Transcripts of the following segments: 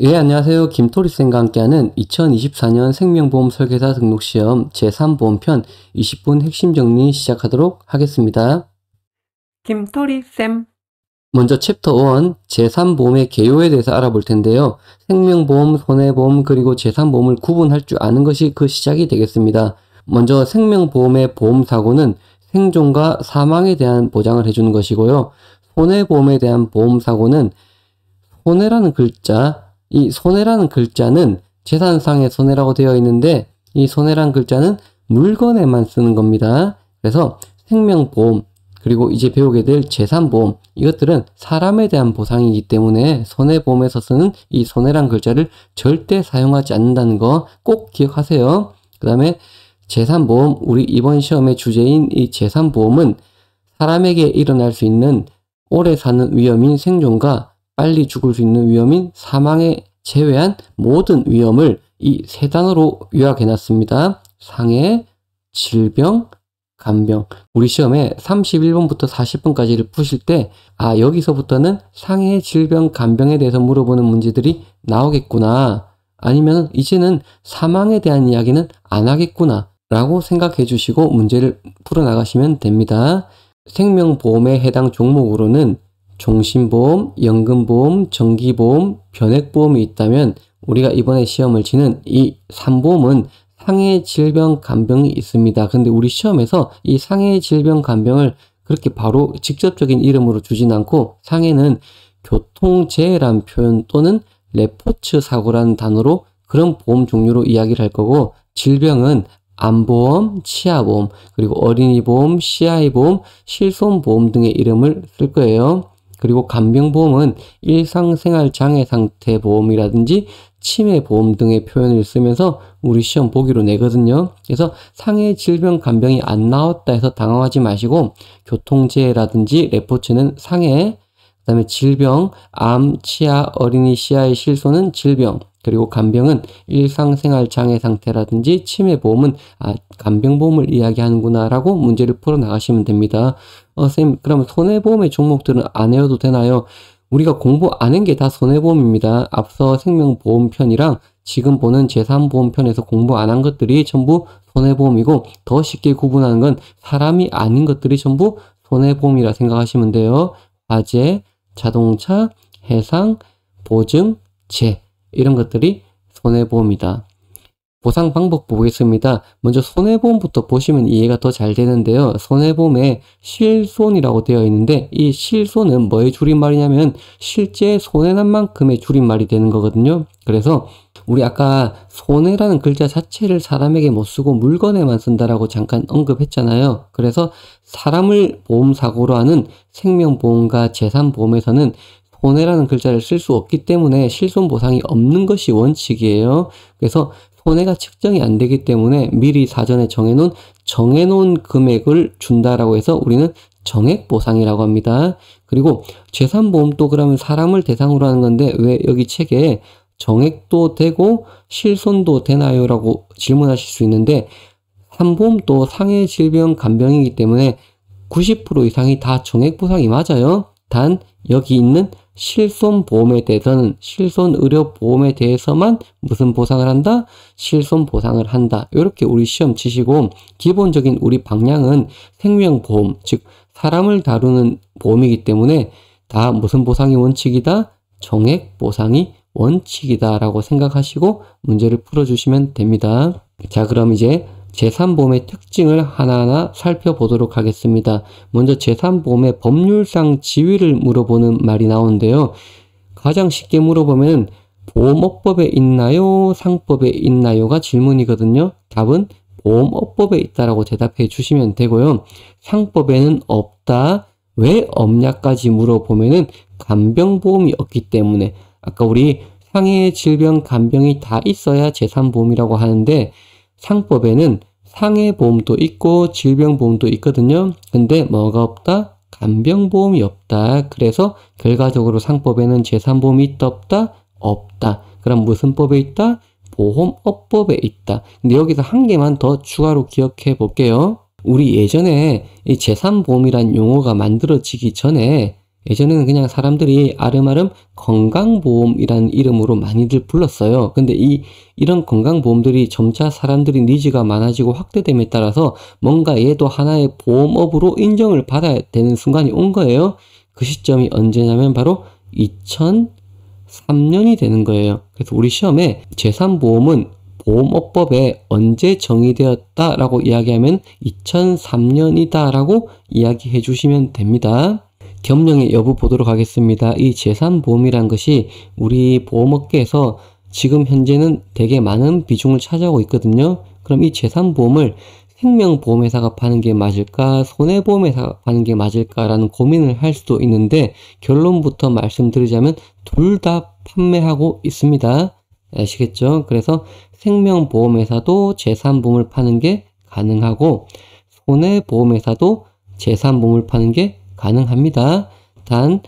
예, 안녕하세요. 김토리쌤과 함께하는 2024년 생명보험 설계사 등록시험 제3보험편 20분 핵심 정리 시작하도록 하겠습니다. 김토리쌤. 먼저 챕터 1 제3보험의 개요에 대해서 알아볼 텐데요. 생명보험, 손해보험, 그리고 제3보험을 구분할 줄 아는 것이 그 시작이 되겠습니다. 먼저 생명보험의 보험사고는 생존과 사망에 대한 보장을 해주는 것이고요. 손해보험에 대한 보험사고는 손해라는 글자, 이 손해라는 글자는 재산상의 손해라고 되어 있는데 이 손해란 글자는 물건에만 쓰는 겁니다. 그래서 생명보험 그리고 이제 배우게 될 재산보험 이것들은 사람에 대한 보상이기 때문에 손해보험에서 쓰는 이 손해란 글자를 절대 사용하지 않는다는 거 꼭 기억하세요. 그 다음에 재산보험 우리 이번 시험의 주제인 이 재산보험은 사람에게 일어날 수 있는 오래 사는 위험인 생존과 빨리 죽을 수 있는 위험인 사망에 제외한 모든 위험을 이 세 단어로 요약해 놨습니다. 상해, 질병, 간병. 우리 시험에 31번부터 40번까지를 푸실 때, 아, 여기서부터는 상해, 질병, 간병에 대해서 물어보는 문제들이 나오겠구나. 아니면 이제는 사망에 대한 이야기는 안 하겠구나. 라고 생각해 주시고 문제를 풀어나가시면 됩니다. 생명보험에 해당 종목으로는 종신보험, 연금보험, 정기보험, 변액보험이 있다면 우리가 이번에 시험을 치는 이 3보험은 상해 질병 간병이 있습니다. 근데 우리 시험에서 이 상해 질병 간병을 그렇게 바로 직접적인 이름으로 주진 않고 상해는 교통재해란 표현 또는 레포츠 사고라는 단어로 그런 보험 종류로 이야기를 할 거고 질병은 암보험, 치아보험, 그리고 어린이보험, 시아이보험, 실손보험 등의 이름을 쓸 거예요. 그리고 간병보험은 일상생활 장애 상태 보험이라든지 치매 보험 등의 표현을 쓰면서 우리 시험 보기로 내거든요. 그래서 상해 질병 간병이 안 나왔다 해서 당황하지 마시고 교통재해라든지 레포츠는 상해, 그다음에 질병, 암, 치아, 어린이 시야의 실손은 질병, 그리고 간병은 일상생활 장애 상태라든지 치매 보험은 아 간병 보험을 이야기하는구나라고 문제를 풀어 나가시면 됩니다. 어, 쌤, 그럼 손해보험의 종목들은 안해도 되나요? 우리가 공부 안 한 게 다 손해보험입니다. 앞서 생명보험 편이랑 지금 보는 재산보험 편에서 공부 안 한 것들이 전부 손해보험이고 더 쉽게 구분하는 건 사람이 아닌 것들이 전부 손해보험이라 생각하시면 돼요. 화재, 자동차, 해상, 보증, 재 이런 것들이 손해보험이다. 보상 방법 보겠습니다. 먼저 손해보험부터 보시면 이해가 더 잘 되는데요. 손해보험에 실손이라고 되어 있는데 이 실손은 뭐의 줄임말이냐면 실제 손해난 만큼의 줄임말이 되는 거거든요. 그래서 우리 아까 손해라는 글자 자체를 사람에게 못 쓰고 물건에만 쓴다라고 잠깐 언급했잖아요. 그래서 사람을 보험사고로 하는 생명보험과 재산보험에서는 손해라는 글자를 쓸 수 없기 때문에 실손보상이 없는 것이 원칙이에요. 그래서 손해가 측정이 안 되기 때문에 미리 사전에 정해놓은 정해놓은 금액을 준다라고 해서 우리는 정액 보상이라고 합니다. 그리고 재산보험도 그러면 사람을 대상으로 하는 건데 왜 여기 책에 정액도 되고 실손도 되나요라고 질문하실 수 있는데 산보험도 상해 질병 간병이기 때문에 90% 이상이 다 정액 보상이 맞아요. 단 여기 있는 실손보험에 대해서는 실손의료보험에 대해서만 무슨 보상을 한다? 실손보상을 한다. 이렇게 우리 시험 치시고 기본적인 우리 방향은 생명보험, 즉 사람을 다루는 보험이기 때문에 다 무슨 보상이 원칙이다? 정액 보상이 원칙이다라고 생각하시고 문제를 풀어주시면 됩니다. 자, 그럼 이제 재산보험의 특징을 하나하나 살펴보도록 하겠습니다. 먼저 재산보험의 법률상 지위를 물어보는 말이 나오는데요. 가장 쉽게 물어보면 보험업법에 있나요? 상법에 있나요?가 질문이거든요. 답은 보험업법에 있다라고 대답해 주시면 되고요. 상법에는 없다. 왜 없냐까지 물어보면은 간병보험이 없기 때문에 아까 우리 상해 질병 간병이 다 있어야 재산보험이라고 하는데 상법에는 상해보험도 있고 질병보험도 있거든요. 근데 뭐가 없다? 간병보험이 없다. 그래서 결과적으로 상법에는 재산보험이 있다 없다? 없다. 그럼 무슨 법에 있다? 보험업법에 있다. 근데 여기서 한 개만 더 추가로 기억해 볼게요. 우리 예전에 이 재산보험이란 용어가 만들어지기 전에 예전에는 그냥 사람들이 아름아름 건강보험이라는 이름으로 많이들 불렀어요. 근데 이, 이런 건강보험들이 점차 사람들이 니즈가 많아지고 확대됨에 따라서 뭔가 얘도 하나의 보험업으로 인정을 받아야 되는 순간이 온 거예요. 그 시점이 언제냐면 바로 2003년이 되는 거예요. 그래서 우리 시험에 재산보험은 보험업법에 언제 정의되었다라고 이야기하면 2003년이다라고 이야기해 주시면 됩니다. 겸령의 여부 보도록 하겠습니다. 이 재산보험이란 것이 우리 보험업계에서 지금 현재는 되게 많은 비중을 차지하고 있거든요. 그럼 이 재산보험을 생명보험회사가 파는 게 맞을까, 손해보험회사가 파는 게 맞을까라는 고민을 할 수도 있는데, 결론부터 말씀드리자면, 둘 다 판매하고 있습니다. 아시겠죠? 그래서 생명보험회사도 재산보험을 파는 게 가능하고, 손해보험회사도 재산보험을 파는 게 가능합니다. 단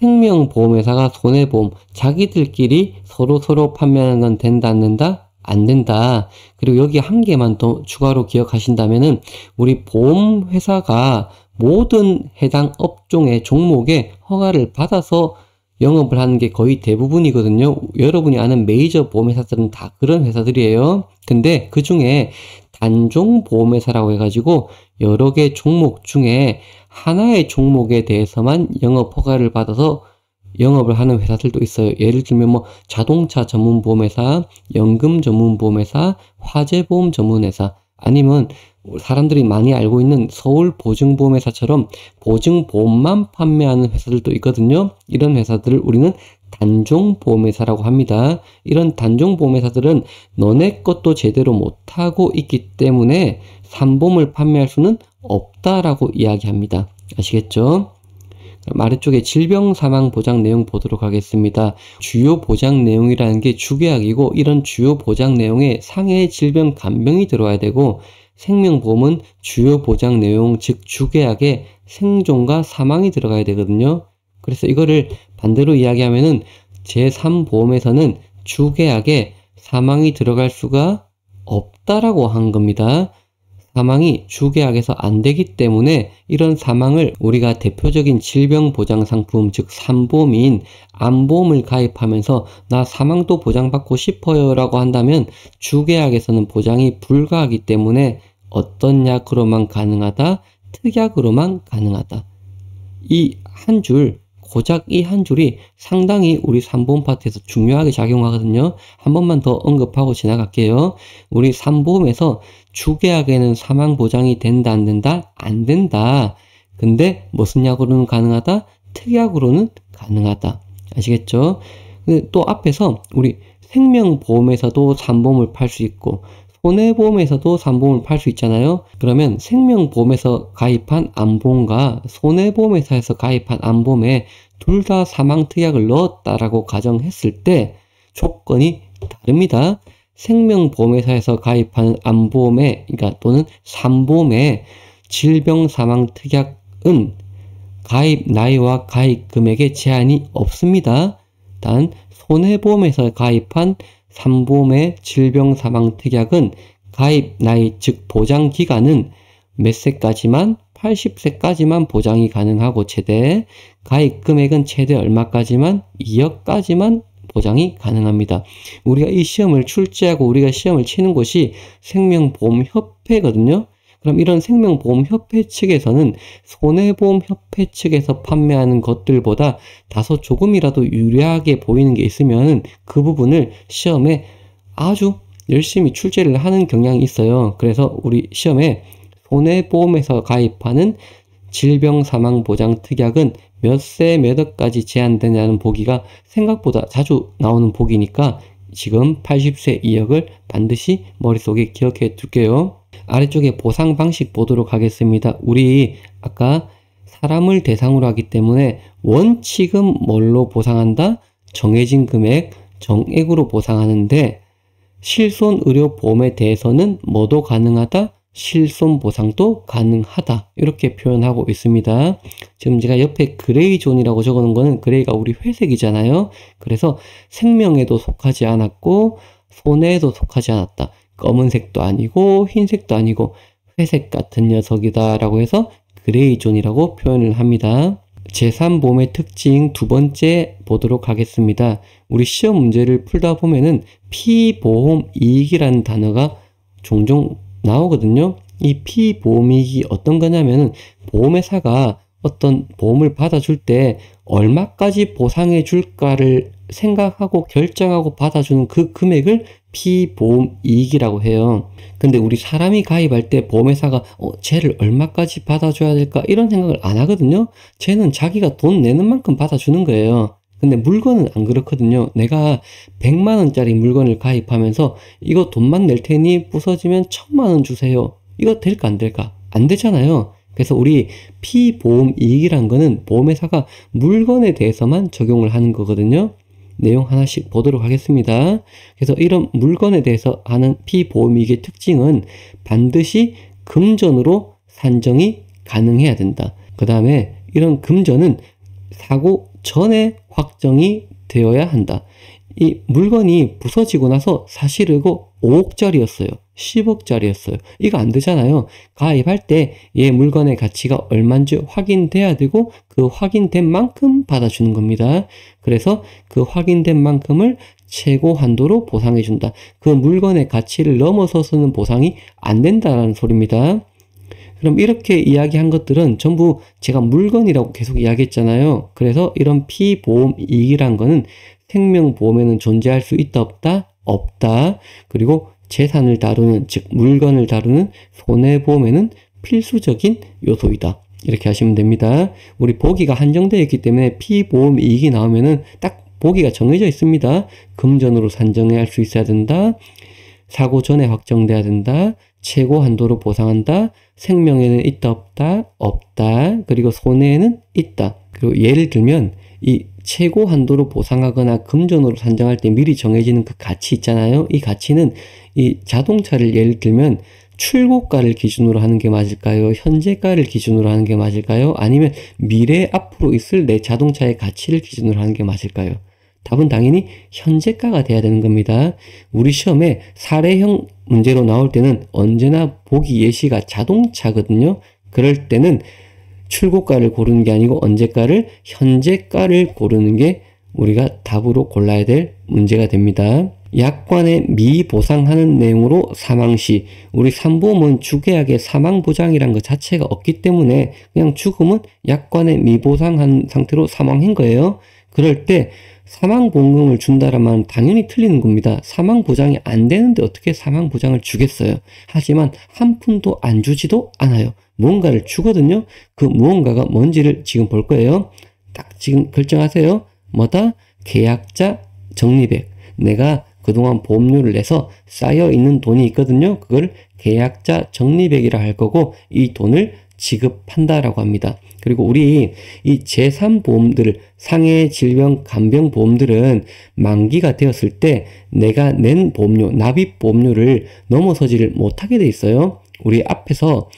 생명보험회사가 손해보험 자기들끼리 서로 서로 판매하는 건 된다 안 된다 안 된다. 그리고 여기 한 개만 더 추가로 기억하신다면은 우리 보험 회사가 모든 해당 업종의 종목에 허가를 받아서 영업을 하는 게 거의 대부분이거든요. 여러분이 아는 메이저 보험회사들은 다 그런 회사들이에요. 근데 그 중에 단종 보험회사라고 해가지고 여러 개 종목 중에 하나의 종목에 대해서만 영업 허가를 받아서 영업을 하는 회사들도 있어요. 예를 들면 뭐 자동차 전문 보험회사, 연금 전문 보험회사, 화재보험 전문 회사 아니면 사람들이 많이 알고 있는 서울 보증보험회사처럼 보증보험만 판매하는 회사들도 있거든요. 이런 회사들을 우리는 단종보험회사라고 합니다. 이런 단종보험회사들은 너네 것도 제대로 못하고 있기 때문에 삼보험을 판매할 수는 없다라고 이야기합니다. 아시겠죠? 아래쪽에 질병 사망 보장 내용 보도록 하겠습니다. 주요 보장 내용이라는 게 주계약이고 이런 주요 보장 내용에 상해 질병 간병이 들어와야 되고 생명보험은 주요 보장 내용 즉 주계약에 생존과 사망이 들어가야 되거든요. 그래서 이거를 반대로 이야기하면은 제3보험에서는 주계약에 사망이 들어갈 수가 없다라고 한 겁니다. 사망이 주계약에서 안 되기 때문에 이런 사망을 우리가 대표적인 질병보장상품 즉 산보험인 암보험을 가입하면서 나 사망도 보장받고 싶어요 라고 한다면 주계약에서는 보장이 불가하기 때문에 어떤 약으로만 가능하다 특약으로만 가능하다 이한줄 고작 이 한 줄이 상당히 우리 3보험 파트에서 중요하게 작용하거든요. 한 번만 더 언급하고 지나갈게요. 우리 3보험에서 주계약에는 사망보장이 된다 안 된다? 안 된다. 근데 무슨 약으로는 가능하다? 특약으로는 가능하다. 아시겠죠? 또 앞에서 우리 생명보험에서도 3보험을 팔 수 있고 손해보험에서도 산보험을 팔 수 있잖아요. 그러면 생명보험에서 가입한 암보험과 손해보험 회사에서 가입한 암보험에 둘 다 사망특약을 넣었다라고 가정했을 때 조건이 다릅니다. 생명보험회사에서 가입한 암보험에 그러니까 또는 산보험에 질병 사망 특약은 가입 나이와 가입 금액에 제한이 없습니다. 단 손해보험에서 가입한 삼보험의 질병 사망 특약은 가입 나이 즉 보장 기간은 몇 세까지만 80세까지만 보장이 가능하고 최대 가입 금액은 최대 얼마까지만 2억까지만 보장이 가능합니다. 우리가 이 시험을 출제하고 우리가 시험을 치는 곳이 생명보험협회거든요. 그럼 이런 생명보험협회 측에서는 손해보험협회 측에서 판매하는 것들보다 다소 조금이라도 유리하게 보이는 게 있으면 그 부분을 시험에 아주 열심히 출제를 하는 경향이 있어요. 그래서 우리 시험에 손해보험에서 가입하는 질병 사망 보장 특약은 몇 세 몇 억까지 제한되냐는 보기가 생각보다 자주 나오는 보기니까 지금 80세 2억을 반드시 머릿속에 기억해 둘게요. 아래쪽에 보상 방식 보도록 하겠습니다. 우리 아까 사람을 대상으로 하기 때문에 원칙은 뭘로 보상한다? 정해진 금액, 정액으로 보상하는데 실손 의료 보험에 대해서는 뭐도 가능하다? 실손 보상도 가능하다. 이렇게 표현하고 있습니다. 지금 제가 옆에 그레이 존이라고 적어 놓은 거는 그레이가 우리 회색이잖아요. 그래서 생명에도 속하지 않았고 손해에도 속하지 않았다. 검은색도 아니고 흰색도 아니고 회색 같은 녀석이다라고 해서 그레이존이라고 표현을 합니다. 제3봄의 특징 두 번째 보도록 하겠습니다. 우리 시험 문제를 풀다 보면은 피보험 이익이라는 단어가 종종 나오거든요. 이 피보험 이익이 어떤 거냐면은 보험회사가 어떤 보험을 받아줄 때 얼마까지 보상해 줄까를 생각하고 결정하고 받아주는 그 금액을 피보험 이익이라고 해요. 근데 우리 사람이 가입할 때 보험회사가 어, 쟤를 얼마까지 받아줘야 될까 이런 생각을 안 하거든요. 쟤는 자기가 돈 내는 만큼 받아주는 거예요. 근데 물건은 안 그렇거든요. 내가 100만 원짜리 물건을 가입하면서 이거 돈만 낼 테니 부서지면 1000만 원 주세요. 이거 될까 안 될까? 안 되잖아요. 그래서 우리 피보험 이익이란 거는 보험회사가 물건에 대해서만 적용을 하는 거거든요. 내용 하나씩 보도록 하겠습니다. 그래서 이런 물건에 대해서 아는 피보험이익의 특징은 반드시 금전으로 산정이 가능해야 된다. 그 다음에 이런 금전은 사고 전에 확정이 되어야 한다. 이 물건이 부서지고 나서 사시르고 5억짜리였어요. 10억짜리였어요. 이거 안 되잖아요. 가입할 때 얘 물건의 가치가 얼만지 확인돼야 되고 그 확인된 만큼 받아주는 겁니다. 그래서 그 확인된 만큼을 최고 한도로 보상해 준다. 그 물건의 가치를 넘어서서는 보상이 안 된다라는 소리입니다. 그럼 이렇게 이야기한 것들은 전부 제가 물건이라고 계속 이야기했잖아요. 그래서 이런 피보험 이익이란 거는 생명보험에는 존재할 수 있다 없다? 없다. 그리고 재산을 다루는, 즉 물건을 다루는 손해보험에는 필수적인 요소이다. 이렇게 하시면 됩니다. 우리 보기가 한정되어 있기 때문에 피보험 이익이 나오면은 딱 보기가 정해져 있습니다. 금전으로 산정해야 할 수 있어야 된다. 사고 전에 확정돼야 된다. 최고 한도로 보상한다. 생명에는 있다 없다 없다. 그리고 손해에는 있다. 그리고 예를 들면 이 최고 한도로 보상하거나 금전으로 산정할 때 미리 정해지는 그 가치 있잖아요. 이 가치는 이 자동차를 예를 들면 출고가를 기준으로 하는 게 맞을까요? 현재가를 기준으로 하는 게 맞을까요? 아니면 미래 앞으로 있을 내 자동차의 가치를 기준으로 하는 게 맞을까요? 답은 당연히 현재가가 돼야 되는 겁니다. 우리 시험에 사례형 문제로 나올 때는 언제나 보기 예시가 자동차거든요. 그럴 때는 출고가를 고르는 게 아니고 언제가를 현재가를 고르는 게 우리가 답으로 골라야 될 문제가 됩니다. 약관에 미보상하는 내용으로 사망시 우리 산보험은 주계약에 사망보장이란 것 자체가 없기 때문에 그냥 죽음은 약관에 미보상한 상태로 사망한 거예요. 그럴 때 사망보험금을 준다라면 당연히 틀리는 겁니다. 사망보장이 안 되는데 어떻게 사망보장을 주겠어요. 하지만 한 푼도 안 주지도 않아요. 무언가를 주거든요. 그 무언가가 뭔지를 지금 볼 거예요. 딱 지금 결정하세요. 뭐다? 계약자 적립액. 내가 그동안 보험료를 내서 쌓여 있는 돈이 있거든요. 그걸 계약자 적립액이라 할 거고 이 돈을 지급한다라고 합니다. 그리고 우리 이 제3보험들, 상해, 질병, 간병 보험들은 만기가 되었을 때 내가 낸 보험료, 납입 보험료를 넘어서지를 못하게 돼 있어요. 우리 앞에서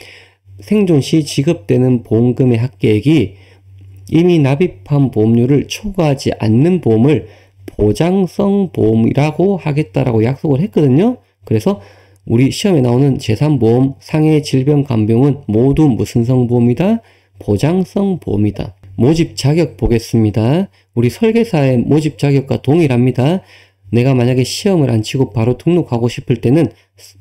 생존 시 지급되는 보험금의 합계액이 이미 납입한 보험료를 초과하지 않는 보험을 보장성 보험이라고 하겠다라고 약속을 했거든요. 그래서 우리 시험에 나오는 재산보험, 상해, 질병, 간병은 모두 무슨 성보험이다? 보장성 보험이다. 모집 자격 보겠습니다. 우리 설계사의 모집 자격과 동일합니다. 내가 만약에 시험을 안 치고 바로 등록하고 싶을 때는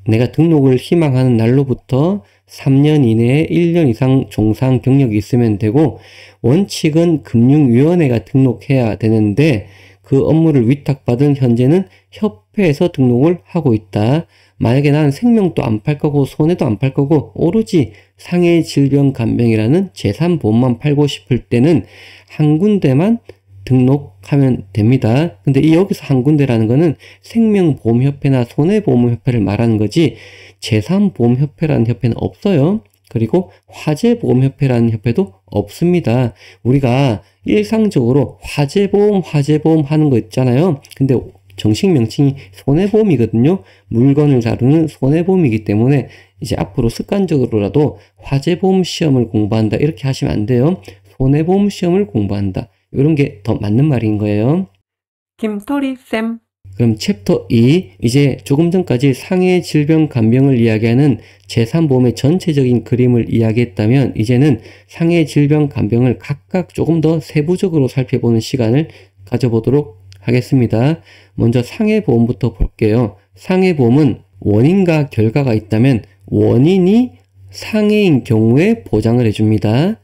내가 등록을 희망하는 날로부터 3년 이내에 1년 이상 종상 경력이 있으면 되고 원칙은 금융위원회가 등록해야 되는데 그 업무를 위탁받은 현재는 협회에서 등록을 하고 있다. 만약에 난 생명도 안 팔 거고 손해도 안 팔 거고 오로지 상해 질병 간병이라는 재산 보험만 팔고 싶을 때는 한 군데만 등록하면 됩니다. 근데 이 여기서 한 군데라는 거는 생명보험협회나 손해보험협회를 말하는 거지 재산보험협회라는 협회는 없어요. 그리고 화재보험협회라는 협회도 없습니다. 우리가 일상적으로 화재보험, 화재보험 하는 거 있잖아요. 근데 정식 명칭이 손해보험이거든요. 물건을 다루는 손해보험이기 때문에 이제 앞으로 습관적으로라도 화재보험 시험을 공부한다. 이렇게 하시면 안 돼요. 손해보험 시험을 공부한다. 이런 게 더 맞는 말인 거예요. 김토리 쌤. 그럼 챕터 2 이제 조금 전까지 상해 질병 간병을 이야기하는 재산보험의 전체적인 그림을 이야기했다면 이제는 상해 질병 간병을 각각 조금 더 세부적으로 살펴보는 시간을 가져보도록 하겠습니다. 먼저 상해보험부터 볼게요. 상해보험은 원인과 결과가 있다면 원인이 상해인 경우에 보장을 해줍니다.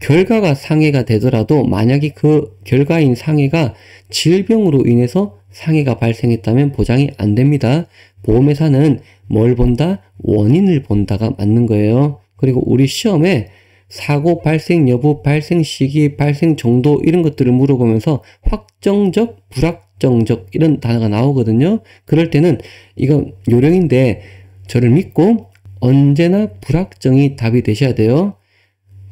결과가 상해가 되더라도 만약에 그 결과인 상해가 질병으로 인해서 상해가 발생했다면 보장이 안 됩니다. 보험회사는 뭘 본다? 원인을 본다가 맞는 거예요. 그리고 우리 시험에 사고 발생 여부, 발생 시기, 발생 정도 이런 것들을 물어보면서 확정적, 불확정적 이런 단어가 나오거든요. 그럴 때는 이건 요령인데 저를 믿고 언제나 불확정이 답이 되셔야 돼요.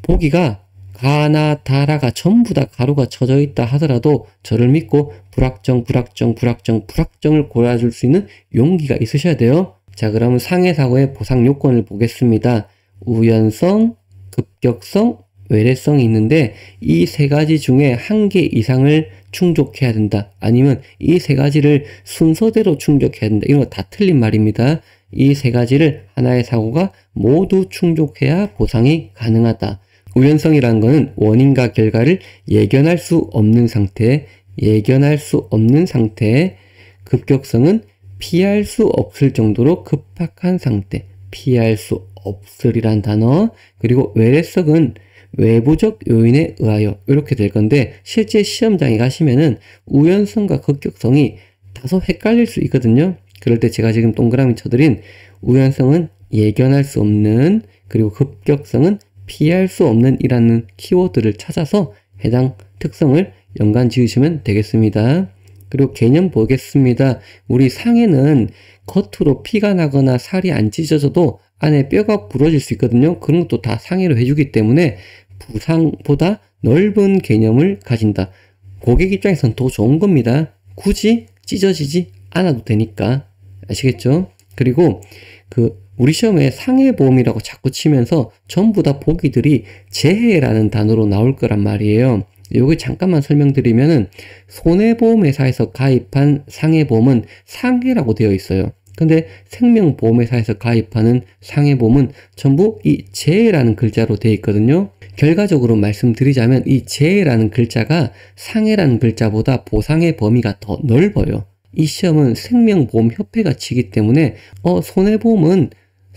보기가 가나 다라가 전부 다 가루가 쳐져 있다 하더라도 저를 믿고 불확정 불확정 불확정 불확정을 골라줄 수 있는 용기가 있으셔야 돼요. 자 그러면 상해 사고의 보상 요건을 보겠습니다. 우연성, 급격성, 외래성이 있는데 이 세 가지 중에 한 개 이상을 충족해야 된다. 아니면 이 세 가지를 순서대로 충족해야 된다. 이런 거 다 틀린 말입니다. 이 세 가지를 하나의 사고가 모두 충족해야 보상이 가능하다. 우연성이라는 것은 원인과 결과를 예견할 수 없는 상태, 예견할 수 없는 상태, 급격성은 피할 수 없을 정도로 급박한 상태, 피할 수 없으리란 단어, 그리고 외래석은 외부적 요인에 의하여 이렇게 될 건데 실제 시험장에 가시면은 우연성과 급격성이 다소 헷갈릴 수 있거든요. 그럴 때 제가 지금 동그라미 쳐드린 우연성은 예견할 수 없는 그리고 급격성은 피할 수 없는 이라는 키워드를 찾아서 해당 특성을 연관 지으시면 되겠습니다. 그리고 개념 보겠습니다. 우리 상해는 겉으로 피가 나거나 살이 안 찢어져도 안에 뼈가 부러질 수 있거든요. 그런 것도 다 상해로 해주기 때문에 부상보다 넓은 개념을 가진다. 고객 입장에선 더 좋은 겁니다. 굳이 찢어지지 않아도 되니까. 아시겠죠? 그리고 그 우리 시험에 상해보험이라고 자꾸 치면서 전부 다 보기들이 재해라는 단어로 나올 거란 말이에요. 여기 잠깐만 설명드리면은 손해보험회사에서 가입한 상해보험은 상해라고 되어 있어요. 근데 생명보험회사에서 가입하는 상해보험은 전부 이 재해라는 글자로 되어 있거든요. 결과적으로 말씀드리자면 이 재해라는 글자가 상해라는 글자보다 보상의 범위가 더 넓어요. 이 시험은 생명보험협회가 치기 때문에 어 손해보험은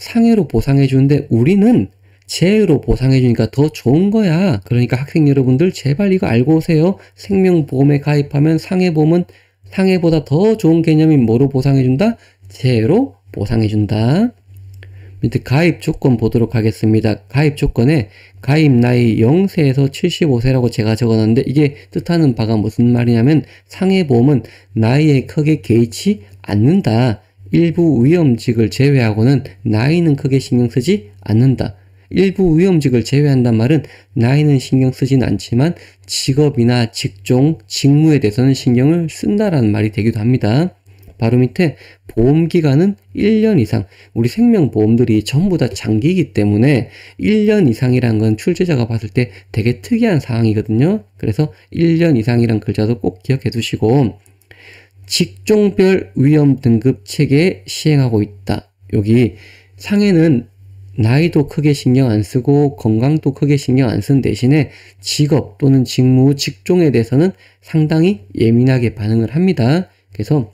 상해로 보상해 주는데 우리는 재해로 보상해 주니까 더 좋은 거야. 그러니까 학생 여러분들 제발 이거 알고 오세요. 생명보험에 가입하면 상해보험은 상해보다 더 좋은 개념이 뭐로 보상해 준다? 재해로 보상해 준다. 밑에 가입 조건 보도록 하겠습니다. 가입 조건에 가입 나이 0세에서 75세라고 제가 적어놨는데 이게 뜻하는 바가 무슨 말이냐면 상해보험은 나이에 크게 개의치 않는다. 일부 위험직을 제외하고는 나이는 크게 신경 쓰지 않는다. 일부 위험직을 제외한단 말은 나이는 신경 쓰진 않지만 직업이나 직종, 직무에 대해서는 신경을 쓴다라는 말이 되기도 합니다. 바로 밑에 보험기간은 1년 이상. 우리 생명보험들이 전부 다 장기이기 때문에 1년 이상이란 건 출제자가 봤을 때 되게 특이한 사항이거든요. 그래서 1년 이상이란 글자도 꼭 기억해 두시고 직종별 위험 등급 체계 시행하고 있다. 여기 상해는 나이도 크게 신경 안 쓰고 건강도 크게 신경 안 쓴 대신에 직업 또는 직무, 직종에 대해서는 상당히 예민하게 반응을 합니다. 그래서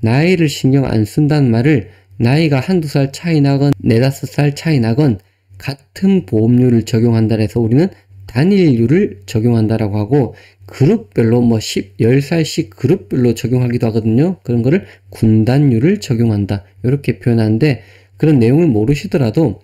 나이를 신경 안 쓴다는 말을 나이가 한두 살 차이 나건 네다섯 살 차이 나건 같은 보험료를 적용한다 해서 우리는 단일류을 적용한다라고 하고 그룹별로 뭐 10, 10살씩 그룹별로 적용하기도 하거든요. 그런 거를 군단율을 적용한다. 이렇게 표현하는데 그런 내용을 모르시더라도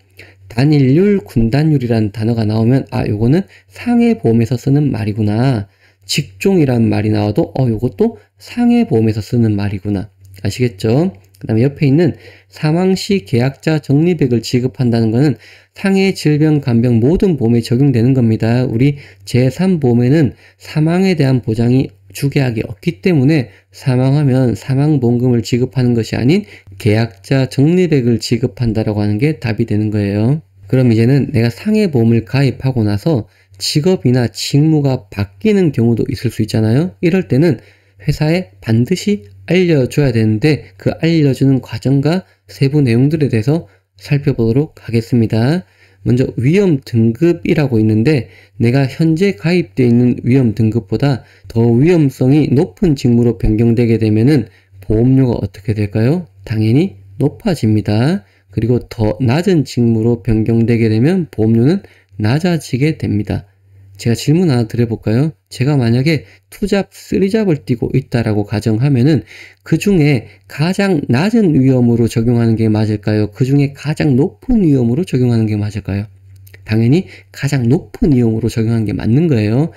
단일률, 군단율이란 단어가 나오면 아, 요거는 상해보험에서 쓰는 말이구나. 직종이란 말이 나와도 어, 요것도 상해보험에서 쓰는 말이구나. 아시겠죠? 그 다음에 옆에 있는 사망시 계약자 정리백을 지급한다는 것은 상해 질병 간병 모든 보험에 적용되는 겁니다. 우리 제3보험에는 사망에 대한 보장이 주계약이 없기 때문에 사망하면 사망보험금을 지급하는 것이 아닌 계약자 정리백을 지급한다라고 하는 게 답이 되는 거예요. 그럼 이제는 내가 상해보험을 가입하고 나서 직업이나 직무가 바뀌는 경우도 있을 수 있잖아요. 이럴 때는 회사에 반드시 알려줘야 되는데 그 알려주는 과정과 세부 내용들에 대해서 살펴보도록 하겠습니다. 먼저 위험 등급이라고 있는데 내가 현재 가입되어 있는 위험 등급보다 더 위험성이 높은 직무로 변경되게 되면은 보험료가 어떻게 될까요? 당연히 높아집니다. 그리고 더 낮은 직무로 변경되게 되면 보험료는 낮아지게 됩니다. 제가 질문 하나 드려볼까요? 제가 만약에 투잡, 쓰리잡을 뛰고 있다라고 가정하면은 그 중에 가장 낮은 위험으로 적용하는 게 맞을까요? 그 중에 가장 높은 위험으로 적용하는 게 맞을까요? 당연히 가장 높은 위험으로 적용하는 게 맞는 거예요.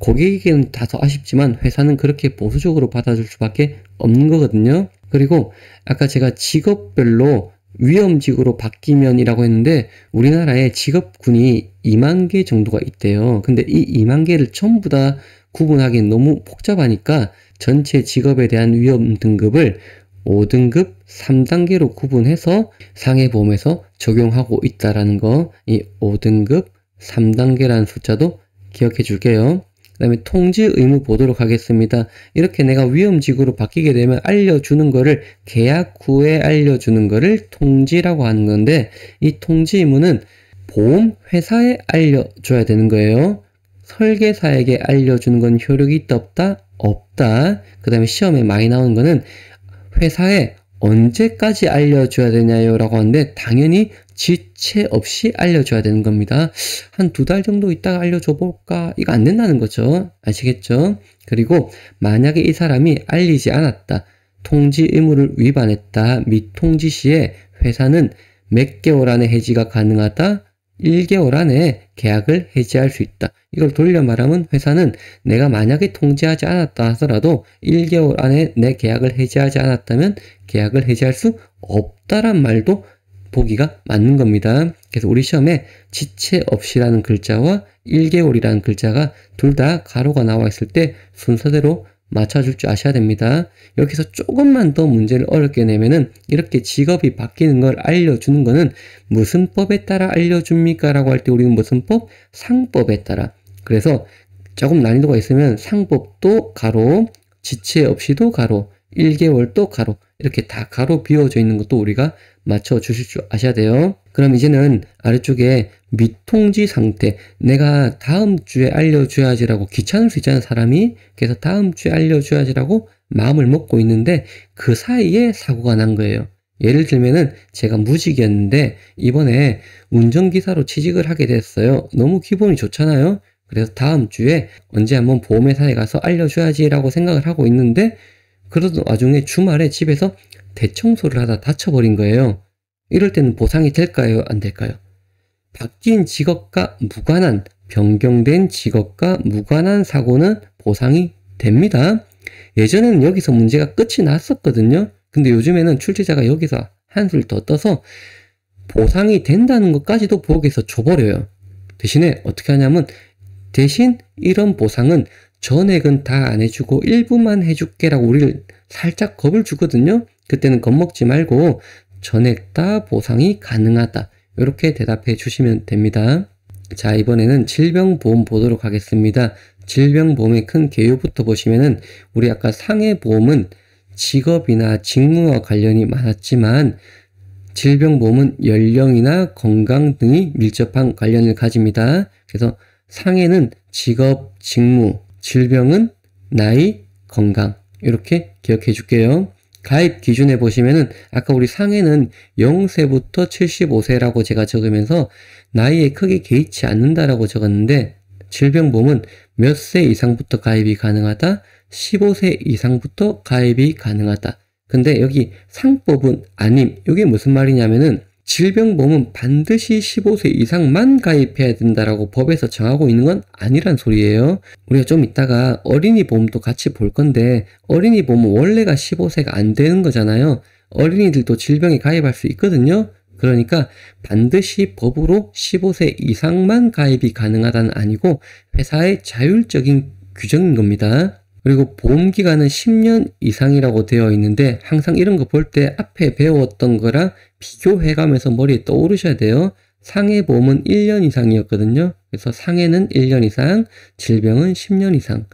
고객에게는 다소 아쉽지만 회사는 그렇게 보수적으로 받아줄 수밖에 없는 거거든요. 그리고 아까 제가 직업별로 위험직으로 바뀌면이라고 했는데 우리나라에 직업군이 2만 개 정도가 있대요. 근데 이 2만 개를 전부 다 구분하기엔 너무 복잡하니까 전체 직업에 대한 위험 등급을 5등급 3단계로 구분해서 상해보험에서 적용하고 있다라는 거이 5등급 3단계라는 숫자도 기억해 줄게요. 그 다음에 통지 의무 보도록 하겠습니다. 이렇게 내가 위험지구로 바뀌게 되면 알려주는 거를 계약 후에 알려주는 거를 통지라고 하는 건데 이 통지 의무는 보험회사에 알려줘야 되는 거예요. 설계사에게 알려주는 건 효력이 있다 없다? 없다. 그 다음에 시험에 많이 나오는 거는 회사에 언제까지 알려줘야 되냐요? 라고 하는데 당연히 지체 없이 알려줘야 되는 겁니다. 한 두 달 정도 있다가 알려줘 볼까? 이거 안 된다는 거죠. 아시겠죠? 그리고 만약에 이 사람이 알리지 않았다, 통지 의무를 위반했다 및 통지 시에 회사는 몇 개월 안에 해지가 가능하다, 1개월 안에 계약을 해지할 수 있다. 이걸 돌려 말하면 회사는 내가 만약에 통지하지 않았다 하더라도 1개월 안에 내 계약을 해지하지 않았다면 계약을 해지할 수 없다란 말도 보기가 맞는 겁니다. 그래서 우리 시험에 지체 없이라는 글자와 1개월이라는 글자가 둘 다 가로가 나와 있을 때 순서대로 맞춰줄 줄 아셔야 됩니다. 여기서 조금만 더 문제를 어렵게 내면은 이렇게 직업이 바뀌는 걸 알려주는 거는 무슨 법에 따라 알려줍니까? 라고 할 때 우리는 무슨 법? 상법에 따라. 그래서 조금 난이도가 있으면 상법도 가로, 지체 없이도 가로, 1개월도 가로, 이렇게 다 가로 비워져 있는 것도 우리가 맞춰 주실 줄 아셔야 돼요. 그럼 이제는 아래쪽에 미통지 상태 내가 다음 주에 알려줘야지라고 귀찮을 수 있잖아요 사람이 그래서 다음 주에 알려줘야지라고 마음을 먹고 있는데 그 사이에 사고가 난 거예요. 예를 들면은 제가 무직이었는데 이번에 운전기사로 취직을 하게 됐어요. 너무 기본이 좋잖아요. 그래서 다음 주에 언제 한번 보험회사에 가서 알려줘야지라고 생각을 하고 있는데 그러던 와중에 주말에 집에서 대청소를 하다 다쳐버린 거예요. 이럴 때는 보상이 될까요? 안 될까요? 바뀐 직업과 무관한, 변경된 직업과 무관한 사고는 보상이 됩니다. 예전에는 여기서 문제가 끝이 났었거든요. 근데 요즘에는 출제자가 여기서 한술 더 떠서 보상이 된다는 것까지도 보기에서 줘버려요. 대신에 어떻게 하냐면 대신 이런 보상은 전액은 다 안 해주고 일부만 해줄게라고 우리를 살짝 겁을 주거든요. 그때는 겁먹지 말고 전액 다 보상이 가능하다. 이렇게 대답해 주시면 됩니다. 자, 이번에는 질병보험 보도록 하겠습니다. 질병보험의 큰 개요부터 보시면은 우리 아까 상해보험은 직업이나 직무와 관련이 많았지만 질병보험은 연령이나 건강 등이 밀접한 관련을 가집니다. 그래서 상해는 직업, 직무, 질병은 나이, 건강 이렇게 기억해 줄게요. 가입 기준에 보시면은 아까 우리 상해는 0세부터 75세라고 제가 적으면서 나이에 크게 개의치 않는다라고 적었는데 질병보험은 몇 세 이상부터 가입이 가능하다, 15세 이상부터 가입이 가능하다. 근데 여기 상법은 아님. 이게 무슨 말이냐면은 질병보험은 반드시 15세 이상만 가입해야 된다라고 법에서 정하고 있는 건 아니란 소리예요. 우리가 좀 이따가 어린이 보험도 같이 볼 건데 어린이 보험은 원래가 15세가 안 되는 거잖아요. 어린이들도 질병에 가입할 수 있거든요. 그러니까 반드시 법으로 15세 이상만 가입이 가능하다는 아니고 회사의 자율적인 규정인 겁니다. 그리고 보험 기간은 10년 이상이라고 되어 있는데 항상 이런 거 볼 때 앞에 배웠던 거랑 비교해 가면서 머리에 떠오르셔야 돼요. 상해 보험은 1년 이상이었거든요. 그래서 상해는 1년 이상, 질병은 10년 이상.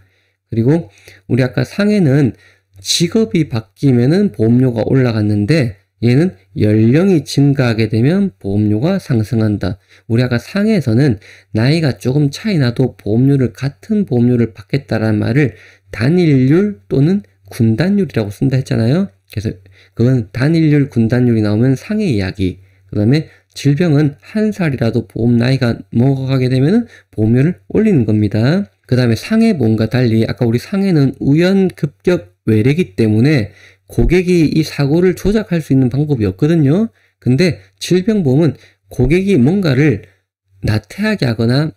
그리고 우리 아까 상해는 직업이 바뀌면은 보험료가 올라갔는데 얘는 연령이 증가하게 되면 보험료가 상승한다. 우리 아까 상해에서는 나이가 조금 차이 나도 보험료를 같은 보험료를 받겠다라는 말을 단일률 또는 군단율이라고 쓴다 했잖아요. 그래서 그건 단일률, 군단율이 나오면 상해 이야기. 그 다음에 질병은 한 살이라도 보험 나이가 먹어가게 되면 보험료를 올리는 겁니다. 그 다음에 상해 뭔가 달리 아까 우리 상해는 우연 급격 외래기 때문에 고객이 이 사고를 조작할 수 있는 방법이 없거든요. 근데 질병보험은 고객이 뭔가를 나태하게 하거나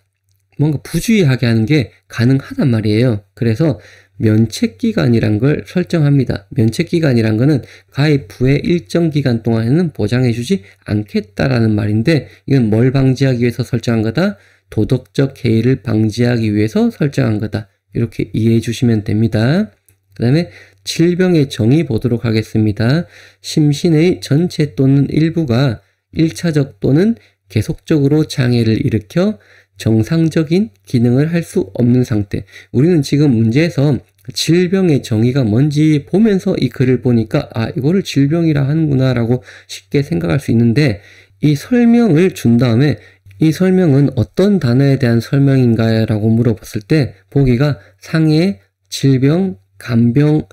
뭔가 부주의하게 하는 게 가능하단 말이에요. 그래서 면책기간이란 걸 설정합니다. 면책기간이란 거는 가입 후에 일정 기간 동안에는 보장해주지 않겠다라는 말인데 이건 뭘 방지하기 위해서 설정한 거다? 도덕적 해이를 방지하기 위해서 설정한 거다. 이렇게 이해해 주시면 됩니다. 그 다음에 질병의 정의 보도록 하겠습니다. 심신의 전체 또는 일부가 일차적 또는 계속적으로 장애를 일으켜 정상적인 기능을 할 수 없는 상태. 우리는 지금 문제에서 질병의 정의가 뭔지 보면서 이 글을 보니까 아 이거를 질병이라 하는구나라고 쉽게 생각할 수 있는데 이 설명을 준 다음에 이 설명은 어떤 단어에 대한 설명인가요라고 물어봤을 때 보기가 상해, 질병, 간병,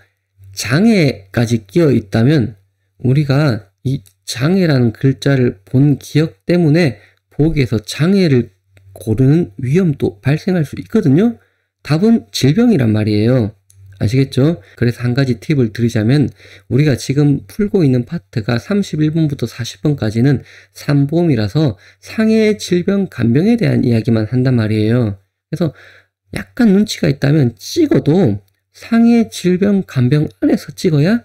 장애까지 끼어 있다면 우리가 이 장애라는 글자를 본 기억 때문에 보기에서 장애를 고르는 위험도 발생할 수 있거든요. 답은 질병이란 말이에요. 아시겠죠? 그래서 한 가지 팁을 드리자면 우리가 지금 풀고 있는 파트가 31번부터 40번까지는 산보험이라서 상해 질병 간병에 대한 이야기만 한단 말이에요. 그래서 약간 눈치가 있다면 찍어도 상해 질병 간병 안에서 찍어야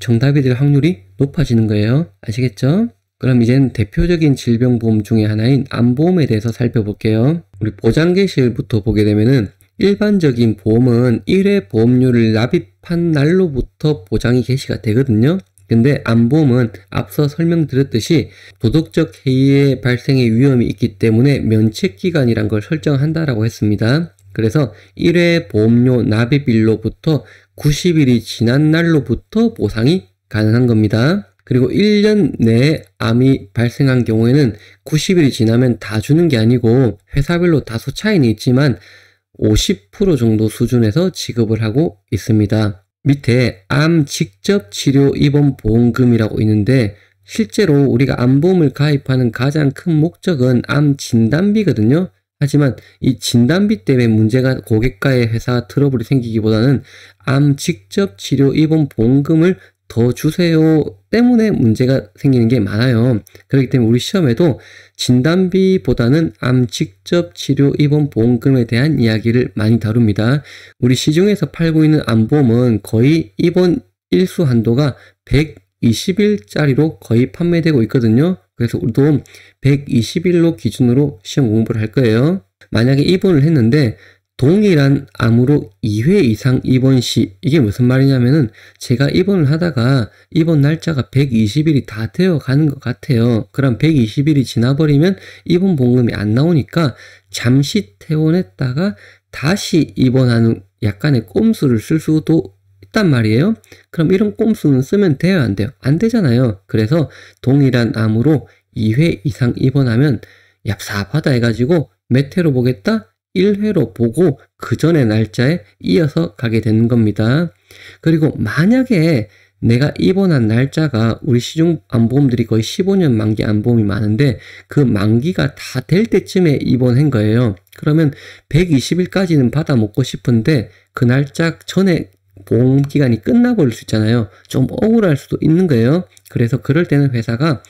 정답이 될 확률이 높아지는 거예요. 아시겠죠? 그럼 이제는 대표적인 질병보험 중에 하나인 암보험에 대해서 살펴볼게요. 우리 보장개시일부터 보게 되면은 일반적인 보험은 1회 보험료를 납입한 날로부터 보장이 개시가 되거든요. 근데 암보험은 앞서 설명드렸듯이 도덕적 해이의 발생의 위험이 있기 때문에 면책기간이란 걸 설정한다라고 했습니다. 그래서 1회 보험료 납입일로부터 90일이 지난 날로부터 보상이 가능한 겁니다. 그리고 1년 내에 암이 발생한 경우에는 90일이 지나면 다 주는 게 아니고 회사별로 다소 차이는 있지만 50% 정도 수준에서 지급을 하고 있습니다. 밑에 암 직접 치료 입원 보험금이라고 있는데 실제로 우리가 암보험을 가입하는 가장 큰 목적은 암 진단비거든요. 하지만 이 진단비 때문에 문제가 고객과의 회사 트러블이 생기기보다는 암 직접 치료 입원 보험금을 더 주세요 때문에 문제가 생기는 게 많아요. 그렇기 때문에 우리 시험에도 진단비보다는 암 직접 치료 입원 보험금에 대한 이야기를 많이 다룹니다. 우리 시중에서 팔고 있는 암보험은 거의 입원 일수 한도가 120일짜리로 거의 판매되고 있거든요. 그래서 우리도 120일로 기준으로 시험 공부를 할 거예요. 만약에 입원을 했는데 동일한 암으로 2회 이상 입원 시 이게 무슨 말이냐면은 제가 입원을 하다가 입원 날짜가 120일이 다 되어 가는 것 같아요. 그럼 120일이 지나버리면 입원 봉금이 안 나오니까 잠시 퇴원했다가 다시 입원하는 약간의 꼼수를 쓸 수도 있단 말이에요. 그럼 이런 꼼수는 쓰면 돼요, 안 돼요? 안 되잖아요. 그래서 동일한 암으로 2회 이상 입원하면 얍사 받아 해가지고 메테로 보겠다? 1회로 보고 그 전의 날짜에 이어서 가게 되는 겁니다. 그리고 만약에 내가 입원한 날짜가 우리 시중 안보험들이 거의 15년 만기 안보험이 많은데 그 만기가 다 될 때쯤에 입원한 거예요. 그러면 120일까지는 받아 먹고 싶은데 그 날짜 전에 보험 기간이 끝나버릴 수 있잖아요. 좀 억울할 수도 있는 거예요. 그래서 그럴 때는 회사가